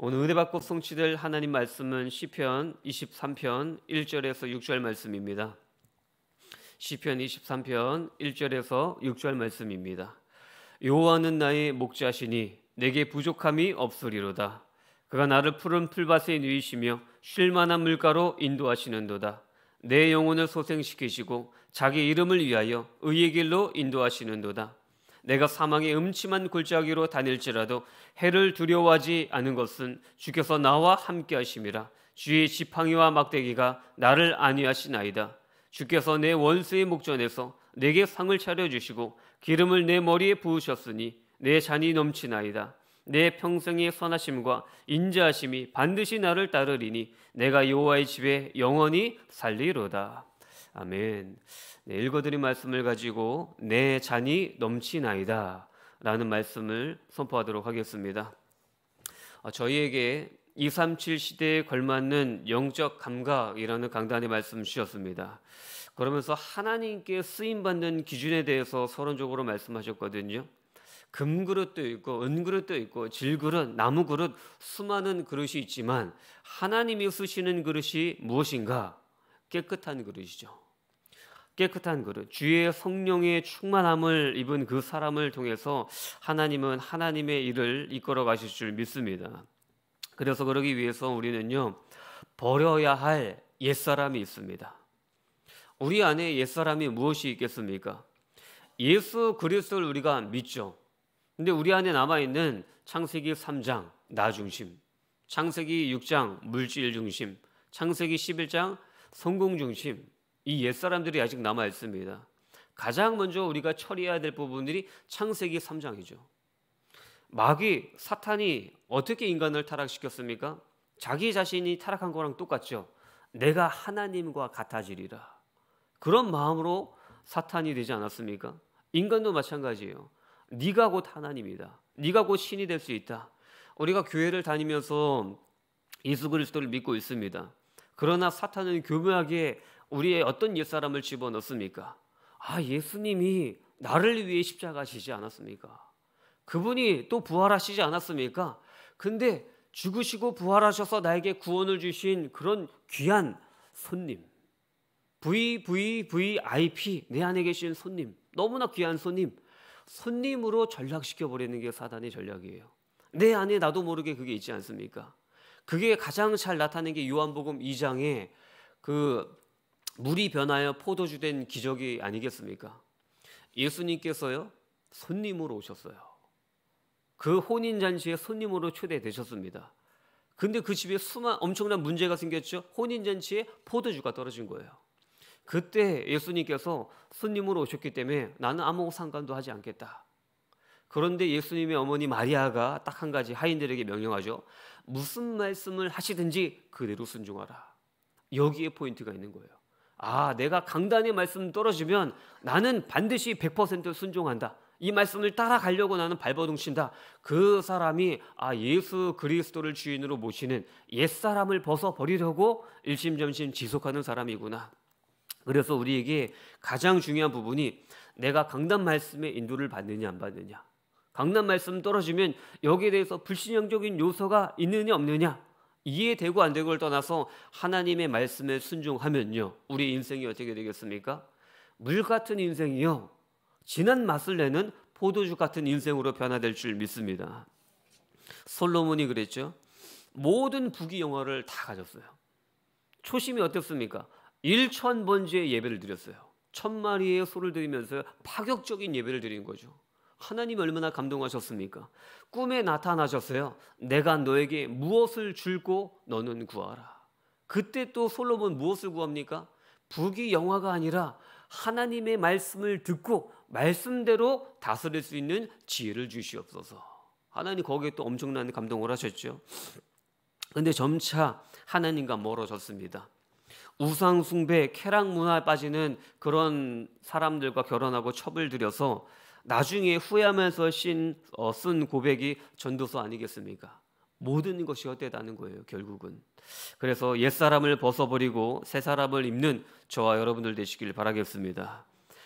오늘 은혜 받고 성취될 하나님 말씀은 시편 23편 1절에서 6절 말씀입니다. 시편 23편 1절에서 6절 말씀입니다. 여호와는 나의 목자시니 내게 부족함이 없으리로다. 그가 나를 푸른 풀밭에 누이시며 쉴 만한 물가로 인도하시는도다. 내 영혼을 소생시키시고 자기 이름을 위하여 의의 길로 인도하시는도다. 내가 사망의 음침한 골짜기로 다닐지라도 해를 두려워하지 않은 것은 주께서 나와 함께 하심이라 주의 지팡이와 막대기가 나를 안위하시나이다 주께서 내 원수의 목전에서 내게 상을 차려 주시고 기름을 내 머리에 부으셨으니 내 잔이 넘치나이다 내 평생의 선하심과 인자하심이 반드시 나를 따르리니 내가 여호와의 집에 영원히 살리로다 아멘 네, 읽어드린 말씀을 가지고 내 잔이 넘치나이다 라는 말씀을 선포하도록 하겠습니다. 어, 저희에게 237 시대에 걸맞는 영적 감각이라는 강단의 말씀 주셨습니다. 그러면서 하나님께 쓰임 받는 기준에 대해서 서론적으로 말씀하셨거든요. 금그릇도 있고 은그릇도 있고 질그릇, 나무그릇 수많은 그릇이 있지만 하나님이 쓰시는 그릇이 무엇인가? 깨끗한 그릇이죠. 깨끗한 그릇, 주의 성령의 충만함을 입은 그 사람을 통해서 하나님은 하나님의 일을 이끌어 가실 줄 믿습니다. 그래서 그러기 위해서 우리는요, 버려야 할 옛사람이 있습니다. 우리 안에 옛사람이 무엇이 있겠습니까? 예수 그리스도를 우리가 믿죠. 근데 우리 안에 남아 있는 창세기 3장 나 중심, 창세기 6장 물질 중심, 창세기 11장 성공 중심, 이 옛사람들이 아직 남아 있습니다. 가장 먼저 우리가 처리해야 될 부분들이 창세기 3장이죠. 마귀 사탄이 어떻게 인간을 타락시켰습니까? 자기 자신이 타락한 거랑 똑같죠. 내가 하나님과 같아지리라. 그런 마음으로 사탄이 되지 않았습니까? 인간도 마찬가지예요. 네가 곧 하나님이다. 네가 곧 신이 될 수 있다. 우리가 교회를 다니면서 예수 그리스도를 믿고 있습니다. 그러나 사탄은 교묘하게 우리의 어떤 옛사람을 집어넣습니까? 아, 예수님이 나를 위해 십자가 지지 않았습니까? 그분이 또 부활하시지 않았습니까? 근데 죽으시고 부활하셔서 나에게 구원을 주신 그런 귀한 손님. VVVIP 내 안에 계신 손님. 너무나 귀한 손님. 손님으로 전락시켜 버리는 게 사단의 전략이에요. 내 안에 나도 모르게 그게 있지 않습니까? 그게 가장 잘 나타낸 게 요한복음 2장에 그 물이 변하여 포도주 된 기적이 아니겠습니까? 예수님께서요 손님으로 오셨어요. 그 혼인 잔치에 손님으로 초대되셨습니다. 근데 그 집에 수많 엄청난 문제가 생겼죠. 혼인 잔치에 포도주가 떨어진 거예요. 그때 예수님께서 손님으로 오셨기 때문에 나는 아무 상관도 하지 않겠다. 그런데 예수님의 어머니 마리아가 딱 한 가지 하인들에게 명령하죠. 무슨 말씀을 하시든지 그대로 순종하라. 여기에 포인트가 있는 거예요. 아, 내가 강단의 말씀 떨어지면 나는 반드시 100% 순종한다. 이 말씀을 따라가려고 나는 발버둥친다. 그 사람이 아 예수 그리스도를 주인으로 모시는 옛사람을 벗어버리려고 일심점심 지속하는 사람이구나. 그래서 우리에게 가장 중요한 부분이 내가 강단 말씀의 인도를 받느냐 안 받느냐. 강단 말씀 떨어지면 여기에 대해서 불신앙적인 요소가 있느냐 없느냐. 이해되고 안 되고를 떠나서 하나님의 말씀에 순종하면요. 우리 인생이 어떻게 되겠습니까? 물 같은 인생이요. 진한 맛을 내는 포도주 같은 인생으로 변화될 줄 믿습니다. 솔로몬이 그랬죠. 모든 부귀 영화를 다 가졌어요. 초심이 어떻습니까 1천 번지의 예배를 드렸어요. 천 마리의 소를 들이면서 파격적인 예배를 드린 거죠. 하나님 얼마나 감동하셨습니까? 꿈에 나타나셨어요. 내가 너에게 무엇을 줄고 너는 구하라. 그때 또 솔로몬 무엇을 구합니까? 북이 영화가 아니라 하나님의 말씀을 듣고 말씀대로 다스릴 수 있는 지혜를 주시옵소서. 하나님 거기에 또 엄청난 감동을 하셨죠. 근데 점차 하나님과 멀어졌습니다. 우상숭배, 쾌락 문화에 빠지는 그런 사람들과 결혼하고 첩을 들여서 나중에 후회하면서 쓴, 어, 쓴 고백이 전도서 아니겠습니까? 모든 것이 헛되다는 거예요, 결국은. 그래서 옛사람을 벗어버리고 새사람을 입는 저와 여러분들 되시길 바라겠습니다.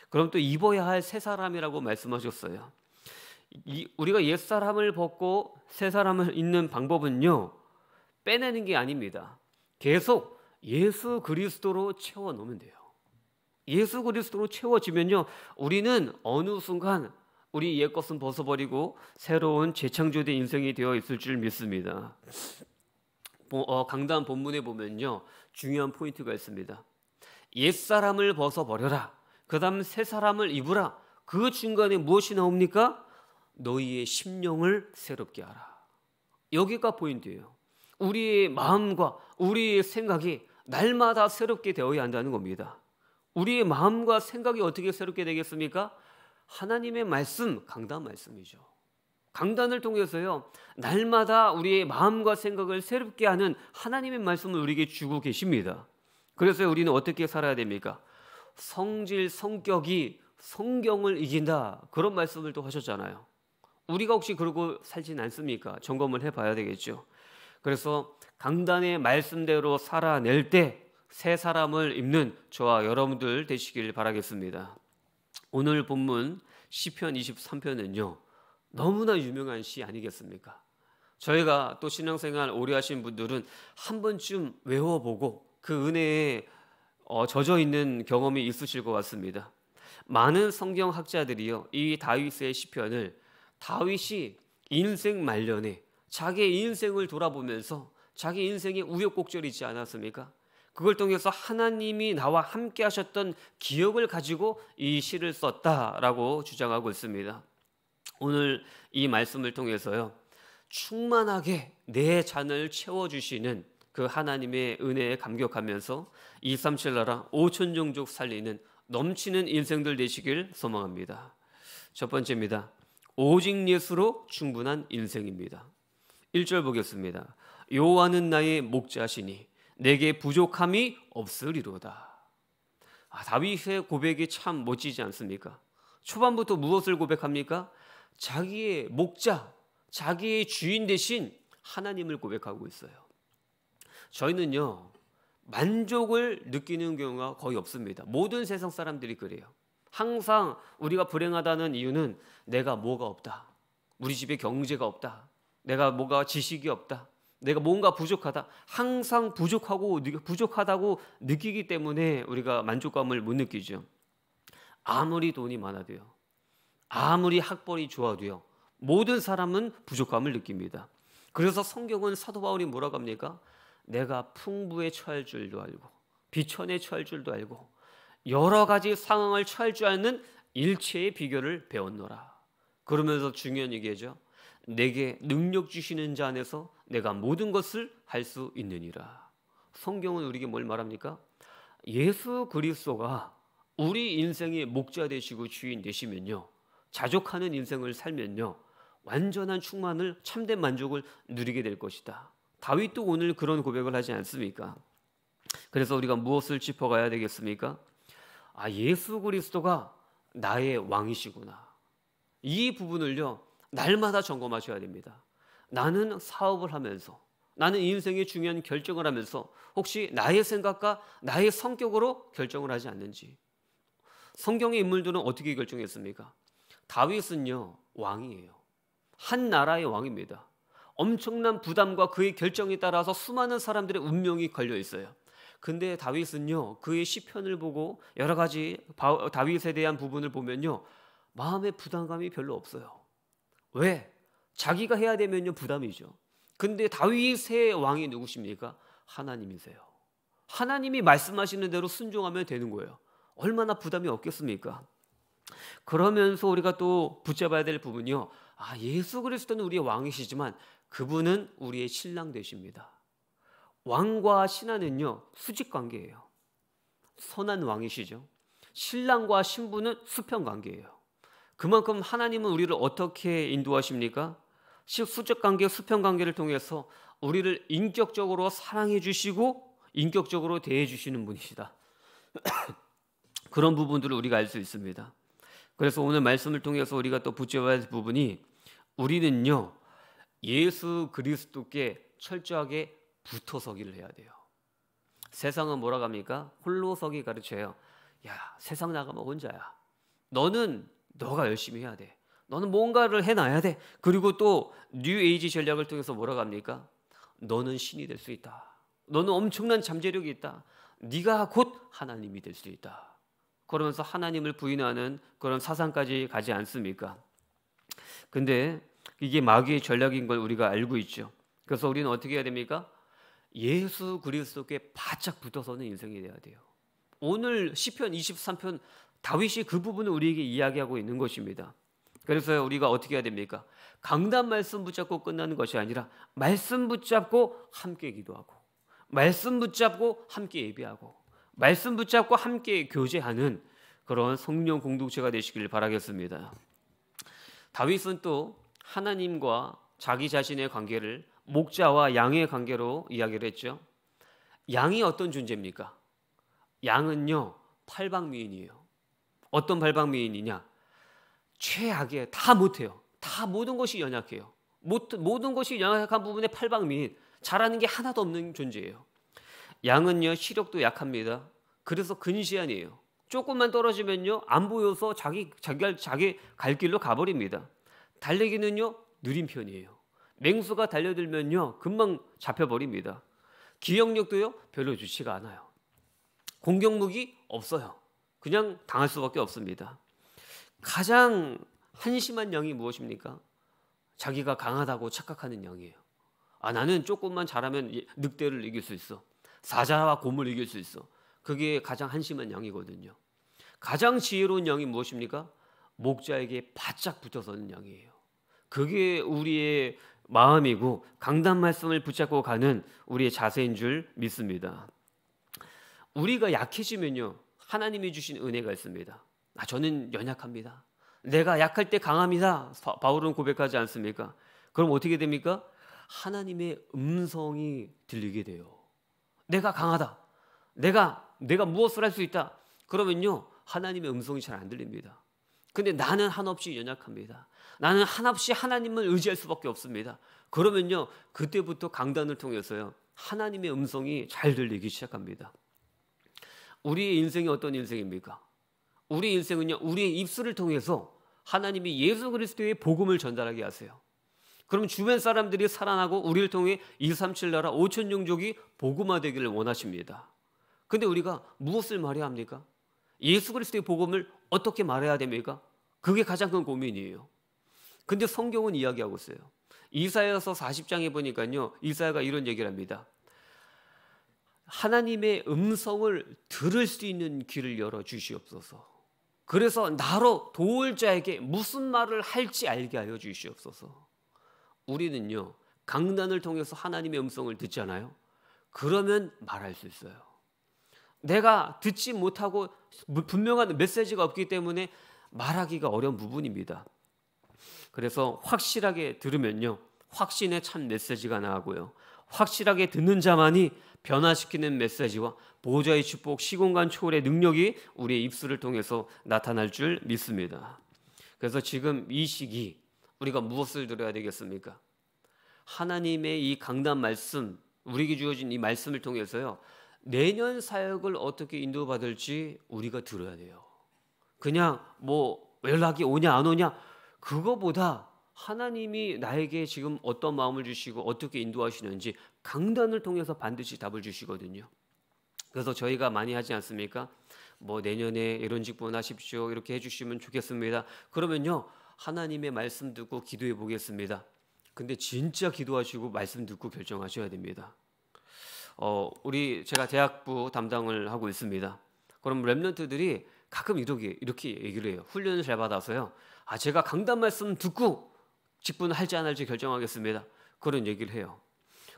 그럼 또 입어야 할 새사람이라고 말씀하셨어요. 이, 우리가 옛사람을 벗고 새사람을 입는 방법은요. 빼내는 게 아닙니다. 계속 예수 그리스도로 채워 놓으면 돼요. 예수 그리스도로 채워지면요. 우리는 어느 순간 우리 옛 것은 벗어버리고 새로운 재창조된 인생이 되어 있을 줄 믿습니다. 어, 강단 본문에 보면요. 중요한 포인트가 있습니다. 옛사람을 벗어버려라. 그 다음 새 사람을 입으라. 그 중간에 무엇이 나옵니까? 너희의 심령을 새롭게 하라. 여기가 포인트예요. 우리의 마음과 우리의 생각이 날마다 새롭게 되어야 한다는 겁니다. 우리의 마음과 생각이 어떻게 새롭게 되겠습니까? 하나님의 말씀, 강단 말씀이죠. 강단을 통해서요, 날마다 우리의 마음과 생각을 새롭게 하는 하나님의 말씀을 우리에게 주고 계십니다. 그래서 우리는 어떻게 살아야 됩니까? 성질, 성격이 성경을 이긴다. 그런 말씀을 또 하셨잖아요. 우리가 혹시 그러고 살진 않습니까? 점검을 해 봐야 되겠죠. 그래서 강단의 말씀대로 살아낼 때새 사람을 입는 저와 여러분들 되시길 바라겠습니다. 오늘 본문 시편 23편은요. 너무나 유명한 시 아니겠습니까? 저희가 또 신앙생활 오래 하신 분들은 한 번쯤 외워보고 그 은혜에 어, 젖어 있는 경험이 있으실 것 같습니다. 많은 성경학자들이요. 이 다윗의 시편을 다윗이 인생 말년에 자기 인생을 돌아보면서 자기 인생에 우여곡절이 있지 않았습니까? 그걸 통해서 하나님이 나와 함께 하셨던 기억을 가지고 이 시를 썼다라고 주장하고 있습니다. 오늘 이 말씀을 통해서요. 충만하게 내 잔을 채워 주시는 그 하나님의 은혜에 감격하면서 237 나라 5천 종족 살리는 넘치는 인생들 되시길 소망합니다. 첫 번째입니다. 오직 예수로 충분한 인생입니다. 1절 보겠습니다. 요한은 나의 목자시니 내게 부족함이 없으리로다. 아, 다윗의 고백이 참 멋지지 않습니까? 초반부터 무엇을 고백합니까? 자기의 목자, 자기의 주인 대신 하나님을 고백하고 있어요. 저희는요, 만족을 느끼는 경우가 거의 없습니다. 모든 세상 사람들이 그래요. 항상 우리가 불행하다는 이유는 내가 뭐가 없다. 우리 집에 경제가 없다. 내가 뭐가 지식이 없다. 내가 뭔가 부족하다. 항상 부족하고 부족하다고 느끼기 때문에 우리가 만족감을 못 느끼죠. 아무리 돈이 많아도요. 아무리 학벌이 좋아도요. 모든 사람은 부족함을 느낍니다. 그래서 성경은 사도 바울이 뭐라고 합니까? 내가 풍부에 처할 줄도 알고 비천에 처할 줄도 알고 여러 가지 상황을 처할 줄 아는 일체의 비결을 배웠노라. 그러면서 중요한 얘기죠. 내게 능력 주시는 자 안에서 내가 모든 것을 할 수 있느니라. 성경은 우리에게 뭘 말합니까? 예수 그리스도가 우리 인생의 목자 되시고 주인 되시면요. 자족하는 인생을 살면요. 완전한 충만을 참된 만족을 누리게 될 것이다. 다윗도 오늘 그런 고백을 하지 않습니까? 그래서 우리가 무엇을 짚어가야 되겠습니까? 아, 예수 그리스도가 나의 왕이시구나. 이 부분을요. 날마다 점검하셔야 됩니다. 나는 사업을 하면서 나는 인생의 중요한 결정을 하면서 혹시 나의 생각과 나의 성격으로 결정을 하지 않는지 성경의 인물들은 어떻게 결정했습니까? 다윗은요 왕이에요. 한 나라의 왕입니다. 엄청난 부담과 그의 결정에 따라서 수많은 사람들의 운명이 걸려 있어요. 근데 다윗은요 그의 시편을 보고 여러 가지 다윗에 대한 부분을 보면요 마음의 부담감이 별로 없어요. 왜? 자기가 해야 되면요 부담이죠. 근데 다윗의 왕이 누구십니까? 하나님이세요. 하나님이 말씀하시는 대로 순종하면 되는 거예요. 얼마나 부담이 없겠습니까? 그러면서 우리가 또 붙잡아야 될 부분이요. 아, 예수 그리스도는 우리의 왕이시지만 그분은 우리의 신랑 되십니다. 왕과 신하는요, 수직 관계예요. 선한 왕이시죠. 신랑과 신부는 수평 관계예요. 그만큼 하나님은 우리를 어떻게 인도하십니까? 수적 관계, 수평 관계를 통해서 우리를 인격적으로 사랑해 주시고 인격적으로 대해 주시는 분이시다. 그런 부분들을 우리가 알 수 있습니다. 그래서 오늘 말씀을 통해서 우리가 또 붙잡아야 할 부분이 우리는요 예수 그리스도께 철저하게 붙어서기를 해야 돼요. 세상은 뭐라 합니까? 홀로서기 가르쳐요. 야 세상 나가면 혼자야. 너는 너가 열심히 해야 돼. 너는 뭔가를 해놔야 돼. 그리고 또 뉴에이지 전략을 통해서 뭐라고 합니까? 너는 신이 될 수 있다. 너는 엄청난 잠재력이 있다. 네가 곧 하나님이 될 수 있다. 그러면서 하나님을 부인하는 그런 사상까지 가지 않습니까? 근데 이게 마귀의 전략인 걸 우리가 알고 있죠. 그래서 우리는 어떻게 해야 됩니까? 예수 그리스도께 바짝 붙어서는 인생이 돼야 돼요. 오늘 시편 23편 다윗이 그 부분을 우리에게 이야기하고 있는 것입니다. 그래서 우리가 어떻게 해야 됩니까? 강단 말씀 붙잡고 끝나는 것이 아니라 말씀 붙잡고 함께 기도하고 말씀 붙잡고 함께 예배하고 말씀 붙잡고 함께 교제하는 그런 성령 공동체가 되시길 바라겠습니다. 다윗은 또 하나님과 자기 자신의 관계를 목자와 양의 관계로 이야기를 했죠. 양이 어떤 존재입니까? 양은요 팔방미인이에요. 어떤 팔방미인이냐? 최악이에요. 다 못해요. 다 모든 것이 연약해요. 모든 것이 연약한 부분에 팔방미인 잘하는 게 하나도 없는 존재예요. 양은요 시력도 약합니다. 그래서 근시안이에요. 조금만 떨어지면요 안 보여서 자기 자기 자기 갈 길로 가버립니다. 달리기는요 느린 편이에요. 맹수가 달려들면요 금방 잡혀버립니다. 기억력도요 별로 좋지가 않아요. 공격무기 없어요. 그냥 당할 수밖에 없습니다. 가장 한심한 영이 무엇입니까? 자기가 강하다고 착각하는 영이에요. 아 나는 조금만 잘하면 늑대를 이길 수 있어. 사자와 곰을 이길 수 있어. 그게 가장 한심한 영이거든요. 가장 지혜로운 영이 무엇입니까? 목자에게 바짝 붙어서는 영이에요. 그게 우리의 마음이고 강단 말씀을 붙잡고 가는 우리의 자세인 줄 믿습니다. 우리가 약해지면요. 하나님이 주신 은혜가 있습니다. 아, 저는 연약합니다. 내가 약할 때 강합니다. 바울은 고백하지 않습니까? 그럼 어떻게 됩니까? 하나님의 음성이 들리게 돼요. 내가 강하다. 내가 내가 무엇을 할 수 있다. 그러면요. 하나님의 음성이 잘 안 들립니다. 근데 나는 한없이 연약합니다. 나는 한없이 하나님을 의지할 수밖에 없습니다. 그러면요. 그때부터 강단을 통해서요. 하나님의 음성이 잘 들리기 시작합니다. 우리의 인생이 어떤 인생입니까? 우리 인생은요, 우리의 입술을 통해서 하나님이 예수 그리스도의 복음을 전달하게 하세요. 그럼 주변 사람들이 살아나고 우리를 통해 1, 3, 7 나라 5천 종족이 복음화되기를 원하십니다. 근데 우리가 무엇을 말해야 합니까? 예수 그리스도의 복음을 어떻게 말해야 됩니까? 그게 가장 큰 고민이에요. 근데 성경은 이야기하고 있어요. 이사야서 40장에 보니까요. 이사야가 이런 얘기를 합니다. 하나님의 음성을 들을 수 있는 귀를 열어 주시옵소서. 그래서 나로 도울 자에게 무슨 말을 할지 알게 하여 주시옵소서. 우리는요, 강단을 통해서 하나님의 음성을 듣잖아요. 그러면 말할 수 있어요. 내가 듣지 못하고 분명한 메시지가 없기 때문에 말하기가 어려운 부분입니다. 그래서 확실하게 들으면요. 확신의 참 메시지가 나오고요. 확실하게 듣는 자만이 변화시키는 메시지와 보호자의 축복, 시공간 초월의 능력이 우리의 입술을 통해서 나타날 줄 믿습니다. 그래서 지금 이 시기 우리가 무엇을 들어야 되겠습니까? 하나님의 이 강단 말씀, 우리에게 주어진 이 말씀을 통해서요. 내년 사역을 어떻게 인도받을지 우리가 들어야 돼요. 그냥 뭐 연락이 오냐 안 오냐 그거보다 하나님이 나에게 지금 어떤 마음을 주시고 어떻게 인도하시는지 강단을 통해서 반드시 답을 주시거든요. 그래서 저희가 많이 하지 않습니까? 뭐 내년에 이런 직분하십시오. 이렇게 해주시면 좋겠습니다. 그러면요. 하나님의 말씀 듣고 기도해 보겠습니다. 근데 진짜 기도하시고 말씀 듣고 결정하셔야 됩니다. 어, 우리 제가 대학부 담당을 하고 있습니다. 그럼 랩런트들이 가끔 이렇게 이렇게 얘기를 해요. 훈련을 잘 받아서요. 아, 제가 강단 말씀 듣고 직분 할지 안 할지 결정하겠습니다. 그런 얘기를 해요.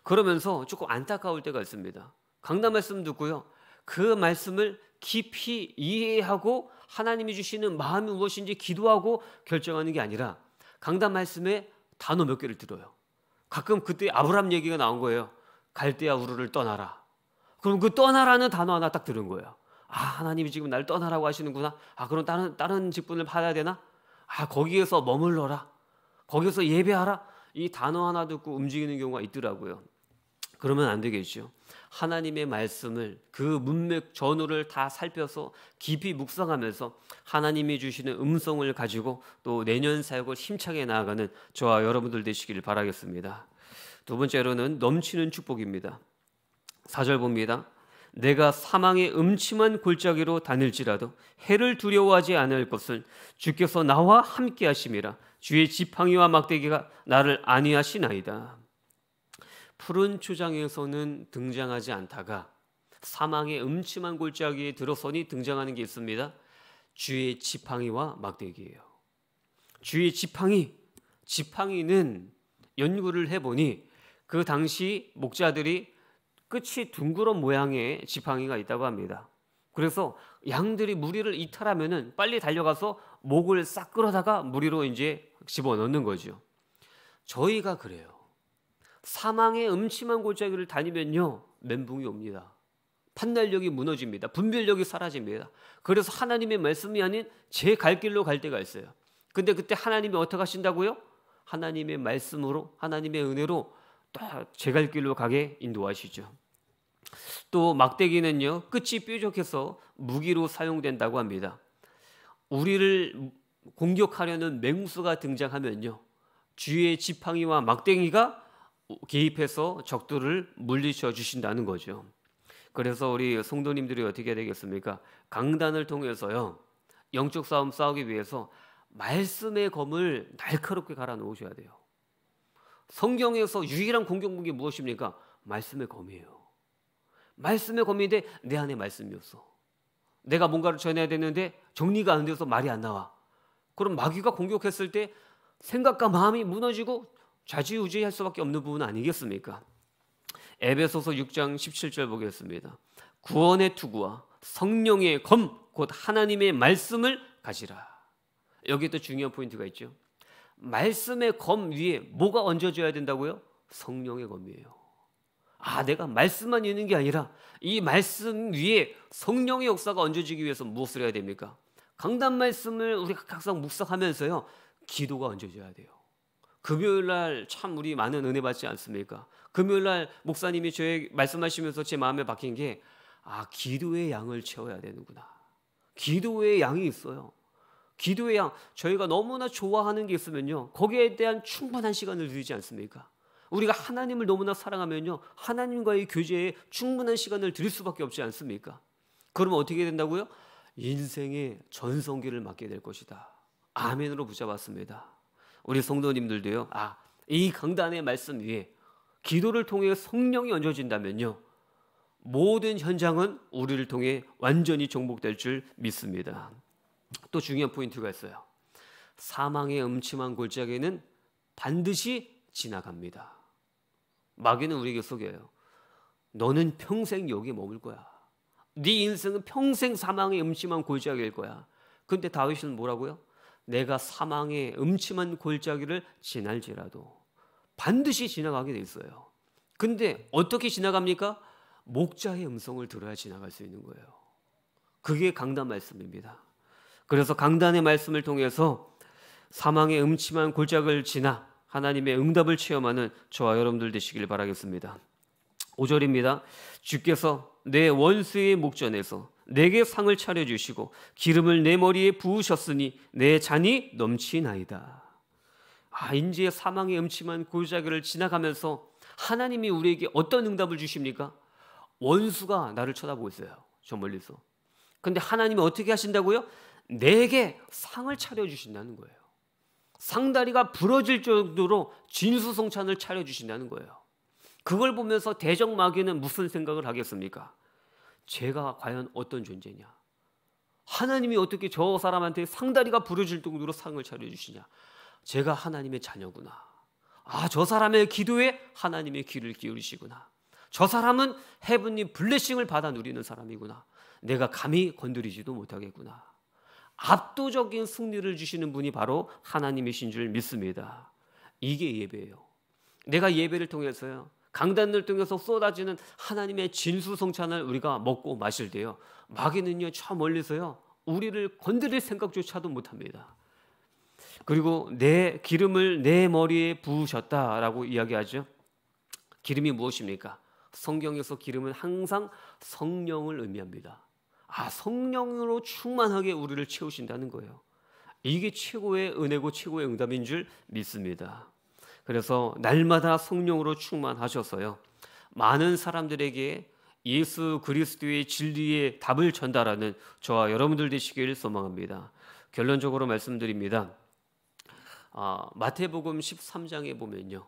그러면서 조금 안타까울 때가 있습니다. 강단 말씀 듣고요. 그 말씀을 깊이 이해하고 하나님이 주시는 마음이 무엇인지 기도하고 결정하는 게 아니라 강단 말씀에 단어 몇 개를 들어요. 가끔 그때 아브람 얘기가 나온 거예요. 갈대야 우르를 떠나라. 그럼 그 떠나라는 단어 하나 딱 들은 거예요. 아, 하나님이 지금 날 떠나라고 하시는구나. 아, 그럼 다른 다른 직분을 받아야 되나? 아, 거기에서 머물러라. 거기서 에 예배하라. 이 단어 하나 듣고 움직이는 경우가 있더라고요. 그러면 안 되겠죠. 하나님의 말씀을 그 문맥 전후를 다 살펴서 깊이 묵상하면서 하나님이 주시는 음성을 가지고 또 내년 사역을 힘차게 나아가는 저와 여러분들 되시길 바라겠습니다. 두 번째로는 넘치는 축복입니다. 4절 봅니다. 내가 사망의 음침한 골짜기로 다닐지라도 해를 두려워하지 않을 것을 주께서 나와 함께 하심이라 주의 지팡이와 막대기가 나를 안위하시나이다. 푸른 초장에서는 등장하지 않다가 사망의 음침한 골짜기에 들어서니 등장하는 게 있습니다. 주의 지팡이와 막대기예요. 주의 지팡이, 지팡이는 연구를 해보니 그 당시 목자들이 끝이 둥그런 모양의 지팡이가 있다고 합니다. 그래서 양들이 무리를 이탈하면은 빨리 달려가서 목을 싹 끌어다가 무리로 이제 집어넣는 거죠. 저희가 그래요. 사망의 음침한 골짜기를 다니면요 멘붕이 옵니다. 판단력이 무너집니다. 분별력이 사라집니다. 그래서 하나님의 말씀이 아닌 제 갈 길로 갈 때가 있어요. 근데 그때 하나님이 어떻게 하신다고요? 하나님의 말씀으로 하나님의 은혜로 딱제갈 길로 가게 인도하시죠. 또 막대기는요 끝이 뾰족해서 무기로 사용된다고 합니다. 우리를 공격하려는 맹수가 등장하면요 주의 지팡이와 막대기가 개입해서 적들을 물리쳐 주신다는 거죠. 그래서 우리 성도님들이 어떻게 해야 되겠습니까? 강단을 통해서요. 영적 싸움 싸우기 위해서 말씀의 검을 날카롭게 갈아 놓으셔야 돼요. 성경에서 유일한 공격무기 무엇입니까? 말씀의 검이에요. 말씀의 검인데 내 안에 말씀이 없어. 내가 뭔가를 전해야 되는데 정리가 안 돼서 말이 안 나와. 그럼 마귀가 공격했을 때 생각과 마음이 무너지고 좌지우지할 수밖에 없는 부분 아니겠습니까? 에베소서 6장 17절 보겠습니다. 구원의 투구와 성령의 검 곧 하나님의 말씀을 가지라. 여기 또 중요한 포인트가 있죠. 말씀의 검 위에 뭐가 얹어져야 된다고요? 성령의 검이에요. 아, 내가 말씀만 있는 게 아니라 이 말씀 위에 성령의 역사가 얹어지기 위해서 무엇을 해야 됩니까? 강단 말씀을 우리가 항상 묵상하면서요. 기도가 얹어져야 돼요. 금요일 날 참 우리 많은 은혜 받지 않습니까? 금요일 날 목사님이 저에 말씀하시면서 제 마음에 박힌 게 아, 기도의 양을 채워야 되는구나. 기도의 양이 있어요. 기도의 양, 저희가 너무나 좋아하는 게 있으면요. 거기에 대한 충분한 시간을 들리지 않습니까? 우리가 하나님을 너무나 사랑하면요. 하나님과의 교제에 충분한 시간을 드릴 수밖에 없지 않습니까? 그러면 어떻게 된다고요? 인생의 전성기를 맞게 될 것이다. 아멘으로 붙잡았습니다. 우리 성도님들도요. 아, 이 강단의 말씀 위에 기도를 통해 성령이 얹어진다면요. 모든 현장은 우리를 통해 완전히 정복될 줄 믿습니다. 또 중요한 포인트가 있어요. 사망의 음침한 골짜기는 반드시 지나갑니다. 마귀는 우리에게 속여요. 너는 평생 여기 에 머물 거야. 네 인생은 평생 사망의 음침한 골짜기일 거야. 근데 다윗은 뭐라고요? 내가 사망의 음침한 골짜기를 지날지라도 반드시 지나가게 돼 있어요. 근데 어떻게 지나갑니까? 목자의 음성을 들어야 지나갈 수 있는 거예요. 그게 강단 말씀입니다. 그래서 강단의 말씀을 통해서 사망의 음침한 골짜기를 지나 하나님의 응답을 체험하는 저와 여러분들 되시길 바라겠습니다. 5절입니다. 주께서 내 원수의 목전에서 내게 상을 차려 주시고 기름을 내 머리에 부으셨으니 내 잔이 넘치나이다. 아, 인지 사망의 음침한 골짜기를 지나가면서 하나님이 우리에게 어떤 응답을 주십니까? 원수가 나를 쳐다보고 있어요. 저 멀리서. 근데 하나님이 어떻게 하신다고요? 내게 상을 차려 주신다는 거예요. 상다리가 부러질 정도로 진수성찬을 차려 주신다는 거예요. 그걸 보면서 대적 마귀는 무슨 생각을 하겠습니까? 죄가 과연 어떤 존재냐? 하나님이 어떻게 저 사람한테 상다리가 부러질 정도로 상을 차려주시냐? 제가 하나님의 자녀구나. 아, 저 사람의 기도에 하나님의 귀를 기울이시구나. 저 사람은 헤븐이 블레싱을 받아 누리는 사람이구나. 내가 감히 건드리지도 못하겠구나. 압도적인 승리를 주시는 분이 바로 하나님이신 줄 믿습니다. 이게 예배예요. 내가 예배를 통해서요. 강단을 통해서 쏟아지는 하나님의 진수성찬을 우리가 먹고 마실 때요. 마귀는요, 저 멀리서요. 우리를 건드릴 생각조차도 못합니다. 그리고 내 기름을 내 머리에 부으셨다라고 이야기하죠. 기름이 무엇입니까? 성경에서 기름은 항상 성령을 의미합니다. 아, 성령으로 충만하게 우리를 채우신다는 거예요. 이게 최고의 은혜고 최고의 응답인 줄 믿습니다. 그래서 날마다 성령으로 충만하셔서요. 많은 사람들에게 예수 그리스도의 진리의 답을 전달하는 저와 여러분들 되시기 소망합니다. 결론적으로 말씀드립니다. 아, 마태복음 13장에 보면요.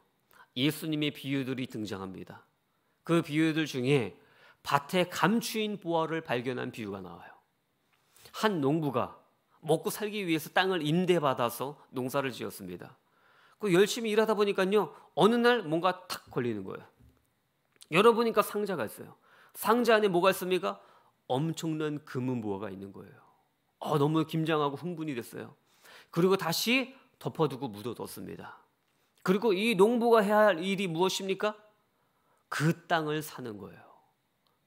예수님의 비유들이 등장합니다. 그 비유들 중에 밭에 감추인 보화를 발견한 비유가 나와요. 한 농부가 먹고 살기 위해서 땅을 임대받아서 농사를 지었습니다. 그 열심히 일하다 보니까요 어느 날 뭔가 탁 걸리는 거예요. 열어보니까 상자가 있어요. 상자 안에 뭐가 있습니까? 엄청난 금은 보화가 있는 거예요. 아, 너무 김장하고 흥분이 됐어요. 그리고 다시 덮어두고 묻어뒀습니다. 그리고 이 농부가 해야 할 일이 무엇입니까? 그 땅을 사는 거예요.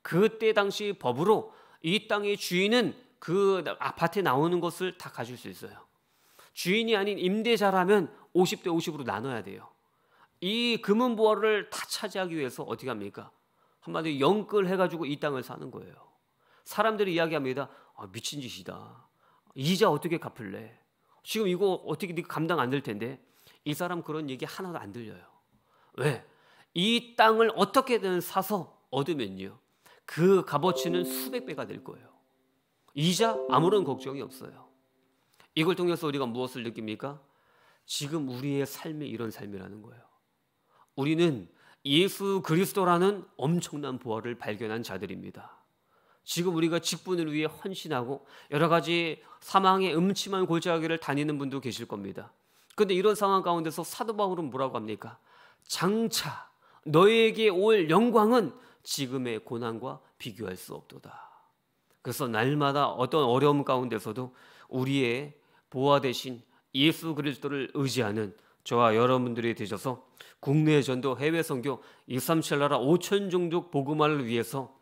그때 당시 법으로 이 땅의 주인은 그 아파트에 나오는 것을 다 가질 수 있어요. 주인이 아닌 임대자라면 50대 50으로 나눠야 돼요. 이 금은 보화를 다 차지하기 위해서 어떻게 합니까? 한마디로 영끌 해가지고 이 땅을 사는 거예요. 사람들이 이야기합니다. 아, 미친 짓이다. 이자 어떻게 갚을래? 지금 이거 어떻게 네가 감당 안 될 텐데 이 사람 그런 얘기 하나도 안 들려요. 왜? 이 땅을 어떻게든 사서 얻으면요. 그 값어치는 수백 배가 될 거예요. 이자 아무런 걱정이 없어요. 이걸 통해서 우리가 무엇을 느낍니까? 지금 우리의 삶이 이런 삶이라는 거예요. 우리는 예수 그리스도라는 엄청난 보화를 발견한 자들입니다. 지금 우리가 직분을 위해 헌신하고 여러 가지 사망의 음침한 골짜기를 다니는 분도 계실 겁니다. 근데 이런 상황 가운데서 사도 바울은 뭐라고 합니까? 장차 너에게 올 영광은 지금의 고난과 비교할 수 없도다. 그래서 날마다 어떤 어려움 가운데서도 우리의 보화 대신 예수 그리스도를 의지하는 저와 여러분들이 되셔서 국내 전도, 해외 선교, 137 나라 5천 종족 복음화를 위해서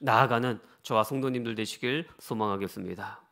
나아가는 저와 성도님들 되시길 소망하겠습니다.